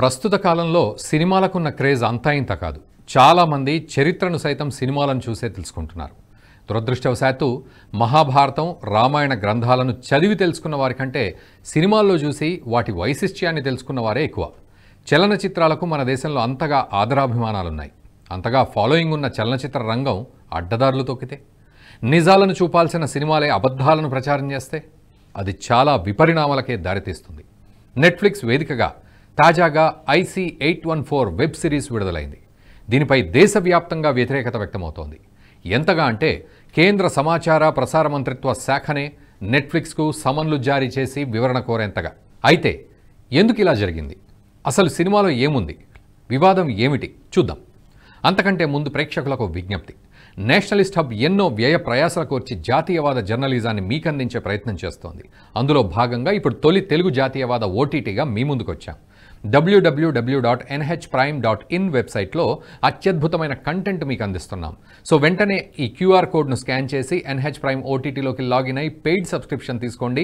ప్రస్తుత కాలంలో సినిమాలకున్న క్రేజ్ అంతా ఇంత కాదు చాలామంది చరిత్రను సైతం సినిమాలను చూసే తెలుసుకుంటున్నారు దురదృష్టవశాత్తు మహాభారతం రామాయణ గ్రంథాలను చదివి తెలుసుకున్న వారికంటే సినిమాల్లో చూసి వాటి వైశిష్ట్యాన్ని తెలుసుకున్న వారే ఎక్కువ చలనచిత్రాలకు మన దేశంలో అంతగా ఆదరాభిమానాలున్నాయి అంతగా ఫాలోయింగ్ ఉన్న చలనచిత్ర రంగం అడ్డదారులు తొక్కితే నిజాలను చూపాల్సిన సినిమాలే అబద్ధాలను ప్రచారం చేస్తే అది చాలా విపరిణామాలకే దారితీస్తుంది నెట్ఫ్లిక్స్ వేదికగా తాజాగా IC eight one four web series విడుదలైంది దీనిపై దేశవ్యాప్తంగా వ్యతిరేకత వ్యక్తమవుతోంది ఎంతగా అంటే కేంద్ర సమాచార ప్రసార మంత్రిత్వ శాఖనే నెట్ఫ్లిక్స్కు సమన్లు జారీ చేసి వివరణ కోరేంతగా అయితే ఎందుకు ఇలా జరిగింది అసలు సినిమాలో ఏముంది వివాదం ఏమిటి చూద్దాం అంతకంటే ముందు ప్రేక్షకులకు విజ్ఞప్తి నేషనలిస్ట్ హబ్ ఎన్నో వ్యయ ప్రయాసాల కోర్చి జాతీయవాద జర్నలిజాన్ని మీకందించే ప్రయత్నం చేస్తోంది అందులో భాగంగా ఇప్పుడు తొలి తెలుగు జాతీయవాద ఓటీటీగా మీ ముందుకొచ్చాం W W W dot NH prime dot in వెబ్సైట్లో అత్యద్భుతమైన కంటెంట్ మీకు అందిస్తున్నాం సో వెంటనే ఈ క్యూఆర్ కోడ్ను స్కాన్ చేసి ఎన్హెచ్ ప్రైమ్ ఓటీటీలోకి లాగిన్ అయి పెయిడ్ సబ్స్క్రిప్షన్ తీసుకోండి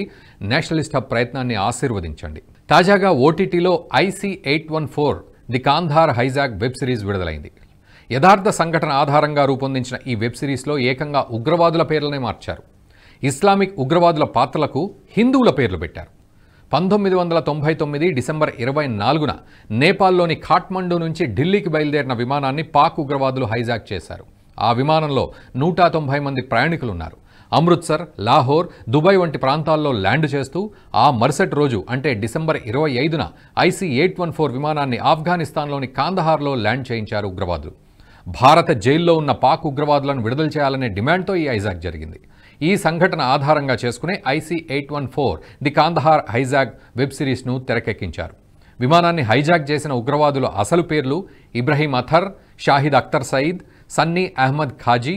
నేషనలిస్ట్ హబ్ ప్రయత్నాన్ని ఆశీర్వదించండి తాజాగా ఓటీటీలో IC eight one four the Kandahar hijack web series విడుదలైంది యథార్థ సంఘటన ఆధారంగా రూపొందించిన ఈ వెబ్ సిరీస్లో ఏకంగా ఉగ్రవాదుల పేర్లనే మార్చారు ఇస్లామిక్ ఉగ్రవాదుల పాత్రలకు హిందువుల పేర్లు పెట్టారు పంతొమ్మిది వందల తొంభై తొమ్మిది డిసెంబర్ ఇరవై నాలుగున నేపాల్లోని ఖాట్మండు నుంచి ఢిల్లీకి బయలుదేరిన విమానాన్ని పాక్ ఉగ్రవాదులు హైజాక్ చేశారు ఆ విమానంలో నూట తొంభై మంది ప్రయాణికులున్నారు అమృత్సర్ లాహోర్ దుబాయ్ వంటి ప్రాంతాల్లో ల్యాండ్ చేస్తూ ఆ మరుసటి రోజు అంటే డిసెంబర్ ఇరవై ఐదున ఐసీ ఎయిట్ వన్ ఫోర్ విమానాన్ని ఆఫ్ఘనిస్తాన్లోని కాందహార్లో ల్యాండ్ చేయించారు ఉగ్రవాదులు భారత జైల్లో ఉన్న పాక్ ఉగ్రవాదులను విడుదల చేయాలనే డిమాండ్తో ఈ ఐజాక్ జరిగింది ఈ సంఘటన ఆధారంగా చేసుకుని IC eight one four the Kandahar hijack web సిరీస్ను తెరకెక్కించారు విమానాన్ని హైజాక్ చేసిన ఉగ్రవాదుల అసలు పేర్లు ఇబ్రహీం అథర్ షాహిద్ అఖ్తర్ సయీద్ సన్నీ అహ్మద్ ఖాజీ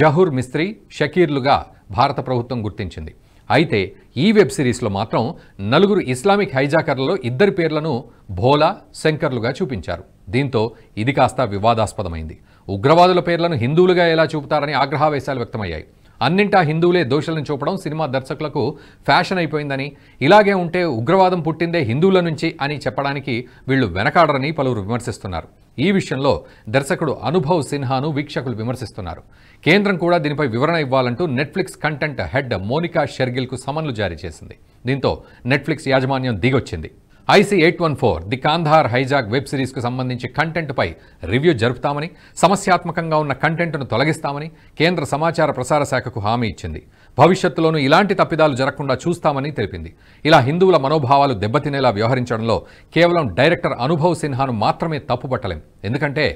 జహూర్ మిస్త్రీ షకీర్లుగా భారత ప్రభుత్వం గుర్తించింది అయితే ఈ వెబ్ సిరీస్లో మాత్రం నలుగురు ఇస్లామిక్ హైజాకర్లలో ఇద్దరి పేర్లను భోలా శంకర్లుగా చూపించారు దీంతో ఇది కాస్త వివాదాస్పదమైంది ఉగ్రవాదుల పేర్లను హిందువులుగా ఎలా చూపుతారని ఆగ్రహావేశాలు వ్యక్తమయ్యాయి అన్నింటా హిందువులే దోషులను చూపడం సినిమా దర్శకులకు ఫ్యాషన్ అయిపోయిందని ఇలాగే ఉంటే ఉగ్రవాదం పుట్టిందే హిందువుల నుంచి అని చెప్పడానికి వీళ్లు వెనకాడరని పలువురు విమర్శిస్తున్నారు ఈ విషయంలో దర్శకుడు అనుభవ్ సిన్హాను వీక్షకులు విమర్శిస్తున్నారు కేంద్రం కూడా దీనిపై వివరణ ఇవ్వాలంటూ నెట్ఫ్లిక్స్ కంటెంట్ హెడ్ మోనికా షెర్గిల్కు సమన్లు జారీ చేసింది దీంతో నెట్ఫ్లిక్స్ యాజమాన్యం దిగొచ్చింది IC eight one four the Kandahar hijack web సిరీస్కు సంబంధించి కంటెంట్పై రివ్యూ జరుపుతామని సమస్యాత్మకంగా ఉన్న కంటెంట్ను తొలగిస్తామని కేంద్ర సమాచార ప్రసార శాఖకు హామీ ఇచ్చింది భవిష్యత్తులోనూ ఇలాంటి తప్పిదాలు జరగకుండా చూస్తామని తెలిపింది ఇలా హిందువుల మనోభావాలు దెబ్బతినేలా వ్యవహరించడంలో కేవలం డైరెక్టర్ అనుభవ్ సిన్హాను మాత్రమే తప్పుపట్టలేం ఎందుకంటే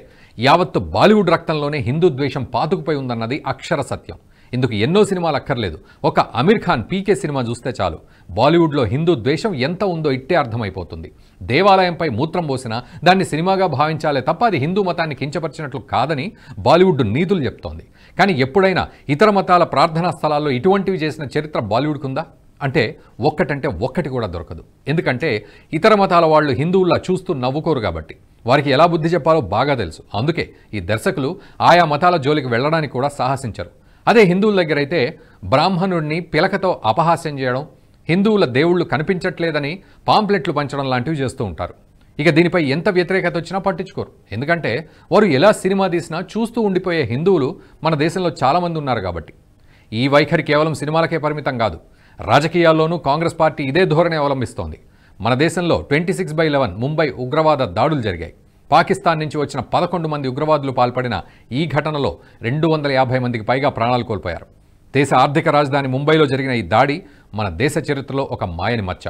యావత్తు బాలీవుడ్ రక్తంలోనే హిందూ ద్వేషం పాతుకుపోయి ఉందన్నది అక్షర సత్యం ఇందుకు ఎన్నో సినిమాలు అక్కర్లేదు ఒక అమీర్ ఖాన్ పీకే సినిమా చూస్తే చాలు బాలీవుడ్లో హిందూ ద్వేషం ఎంత ఉందో ఇట్టే అర్థమైపోతుంది దేవాలయంపై మూత్రం పోసినా దాన్ని సినిమాగా భావించాలే తప్ప అది హిందూ మతాన్ని కించపరిచినట్లు కాదని బాలీవుడ్ నీతులు చెప్తోంది కానీ ఎప్పుడైనా ఇతర మతాల ప్రార్థనా స్థలాల్లో ఇటువంటివి చేసిన చరిత్ర ఉందా అంటే ఒక్కటంటే ఒక్కటి కూడా దొరకదు ఎందుకంటే ఇతర మతాల వాళ్ళు హిందువుల్లా చూస్తూ నవ్వుకోరు కాబట్టి వారికి ఎలా బుద్ధి చెప్పాలో బాగా తెలుసు అందుకే ఈ దర్శకులు ఆయా మతాల జోలికి వెళ్ళడానికి కూడా సాహసించరు అదే హిందువుల దగ్గర అయితే బ్రాహ్మణుడిని పిలకతో అపహాస్యం చేయడం హిందువుల దేవుళ్ళు కనిపించట్లేదని పాంప్లెట్లు పంచడం లాంటివి చేస్తూ ఉంటారు ఇక దీనిపై ఎంత వ్యతిరేకత వచ్చినా పట్టించుకోరు ఎందుకంటే వారు ఎలా సినిమా తీసినా చూస్తూ ఉండిపోయే హిందువులు మన దేశంలో చాలామంది ఉన్నారు కాబట్టి ఈ వైఖరి కేవలం సినిమాలకే పరిమితం కాదు రాజకీయాల్లోనూ కాంగ్రెస్ పార్టీ ఇదే ధోరణి అవలంబిస్తోంది మన దేశంలో twenty six by eleven Mumbai ఉగ్రవాద దాడులు జరిగాయి పాకిస్తాన్ నుంచి వచ్చిన పదకొండు మంది ఉగ్రవాదులు పాల్పడిన ఈ ఘటనలో రెండు వందల యాభై మందికి పైగా ప్రాణాలు కోల్పోయారు దేశ ఆర్థిక రాజధాని ముంబైలో జరిగిన ఈ దాడి మన దేశ చరిత్రలో ఒక మాయని మచ్చ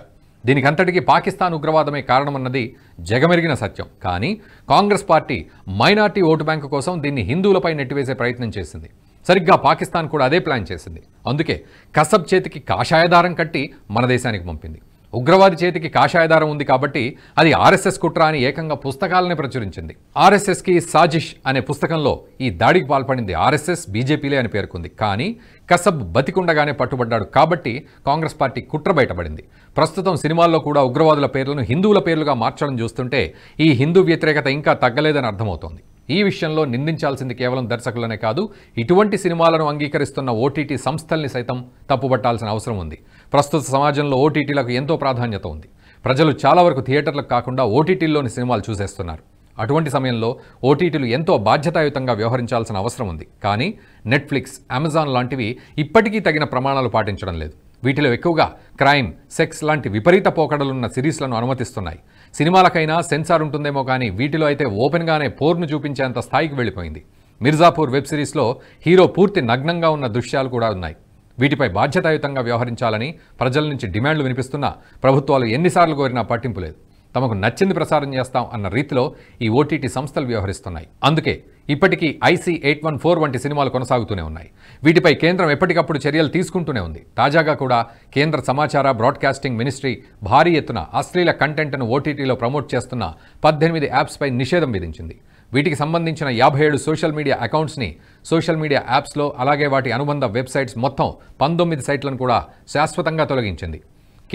దీనికంతటికి పాకిస్తాన్ ఉగ్రవాదమే కారణమన్నది జగమెరిగిన సత్యం కానీ Congress party minority vote bank కోసం దీన్ని హిందువులపై నెట్టివేసే ప్రయత్నం చేసింది సరిగ్గా పాకిస్తాన్ కూడా అదే ప్లాన్ చేసింది అందుకే కసబ్ చేతికి కాషాయదారం కట్టి మన దేశానికి పంపింది ఉగ్రవాది చేతికి కాషాయదారం ఉంది కాబట్టి అది ఆర్ఎస్ఎస్ కుట్ర అని ఏకంగా పుస్తకాలనే ప్రచురించింది ఆర్ఎస్ఎస్కి సాజిష్ అనే పుస్తకంలో ఈ దాడికి పాల్పడింది ఆర్ఎస్ఎస్ బీజేపీలే అని పేర్కొంది కానీ కసబ్ బతికుండగానే పట్టుబడ్డాడు కాబట్టి కాంగ్రెస్ పార్టీ కుట్ర బయటపడింది ప్రస్తుతం సినిమాల్లో కూడా ఉగ్రవాదుల పేర్లను హిందువుల పేర్లుగా మార్చడం చూస్తుంటే ఈ హిందూ వ్యతిరేకత ఇంకా తగ్గలేదని అర్థమవుతోంది ఈ విషయంలో నిందించాల్సింది కేవలం దర్శకులనే కాదు ఇటువంటి సినిమాలను అంగీకరిస్తున్న ఓటీటీ సంస్థల్ని సైతం తప్పుపట్టాల్సిన అవసరం ఉంది ప్రస్తుత సమాజంలో ఓటీటీలకు ఎంతో ప్రాధాన్యత ఉంది ప్రజలు చాలా వరకు థియేటర్లకు కాకుండా ఓటీటీల్లోని సినిమాలు చూసేస్తున్నారు అటువంటి సమయంలో ఓటీటీలు ఎంతో బాధ్యతాయుతంగా వ్యవహరించాల్సిన అవసరం ఉంది కానీ నెట్ఫ్లిక్స్ అమెజాన్ లాంటివి ఇప్పటికీ తగిన ప్రమాణాలు పాటించడం లేదు వీటిలో ఎక్కువగా క్రైమ్ సెక్స్ లాంటి విపరీత పోకడలున్న సిరీస్లను అనుమతిస్తున్నాయి సినిమాలకైనా సెన్సార్ ఉంటుందేమో కానీ వీటిలో అయితే ఓపెన్గానే పోర్ను చూపించేంత స్థాయికి వెళ్ళిపోయింది మిర్జాపూర్ వెబ్ సిరీస్లో హీరో పూర్తి నగ్నంగా ఉన్న దృశ్యాలు కూడా ఉన్నాయి వీటిపై బాధ్యతాయుతంగా వ్యవహరించాలని ప్రజల నుంచి డిమాండ్లు వినిపిస్తున్నా ప్రభుత్వాలు ఎన్నిసార్లు కోరినా పట్టింపు లేదు తమకు నచ్చింది ప్రసారం చేస్తాం అన్న రీతిలో ఈ ఓటీటీ సంస్థలు వ్యవహరిస్తున్నాయి అందుకే ఇప్పటికీ ఐసీ ఎయిట్ వన్ ఫోర్ వంటి సినిమాలు కొనసాగుతూనే ఉన్నాయి వీటిపై కేంద్రం ఎప్పటికప్పుడు చర్యలు తీసుకుంటూనే ఉంది తాజాగా కూడా కేంద్ర సమాచార బ్రాడ్కాస్టింగ్ మినిస్ట్రీ భారీ ఎత్తున అశ్లీల కంటెంట్ను ఓటీటీలో ప్రమోట్ చేస్తున్న పద్దెనిమిది యాప్స్పై నిషేధం విధించింది వీటికి సంబంధించిన యాభై ఏడు సోషల్ మీడియా అకౌంట్స్ని సోషల్ మీడియా యాప్స్లో అలాగే వాటి అనుబంధ వెబ్సైట్స్ మొత్తం పంతొమ్మిది సైట్లను కూడా శాశ్వతంగా తొలగించింది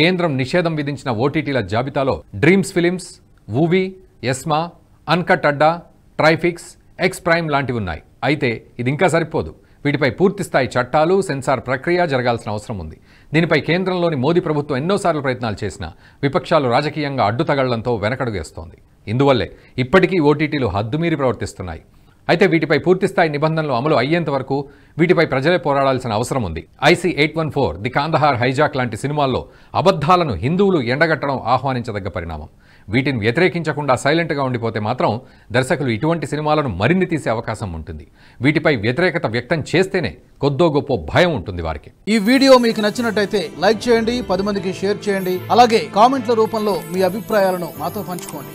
కేంద్రం నిషేధం విధించిన ఓటీటీల జాబితాలో dreams films Voovi Yessma uncut Adda Triflicks X prime లాంటివి ఉన్నాయి అయితే ఇది ఇంకా సరిపోదు వీటిపై పూర్తిస్థాయి చట్టాలు సెన్సార్ ప్రక్రియ జరగాల్సిన అవసరం ఉంది దీనిపై కేంద్రంలోని మోదీ ప్రభుత్వం ఎన్నోసార్లు ప్రయత్నాలు చేసినా విపక్షాలు రాజకీయంగా అడ్డుతగళ్లంతో వెనకడుగేస్తోంది ఇందువల్లే ఇప్పటికీ ఓటీటీలు హద్దుమీరి ప్రవర్తిస్తున్నాయి అయితే వీటిపై పూర్తిస్థాయి నిబంధనలు అమలు అయ్యేంత వరకు వీటిపై ప్రజలే పోరాడాల్సిన అవసరం ఉంది IC eight one four the Kandahar hijack లాంటి సినిమాల్లో అబద్ధాలను హిందువులు ఎండగట్టడం ఆహ్వానించదగ్గ పరిణామం వీటిని వ్యతిరేకించకుండా సైలెంట్గా ఉండిపోతే మాత్రం దర్శకులు ఇటువంటి సినిమాలను మరిన్ని తీసే అవకాశం ఉంటుంది వీటిపై వ్యతిరేకత వ్యక్తం చేస్తేనే కొద్దో గొప్ప భయం ఉంటుంది వారికి ఈ వీడియో మీకు నచ్చినట్టయితే లైక్ చేయండి పది మందికి షేర్ చేయండి అలాగే కామెంట్ల రూపంలో మీ అభిప్రాయాలను మాతో పంచుకోండి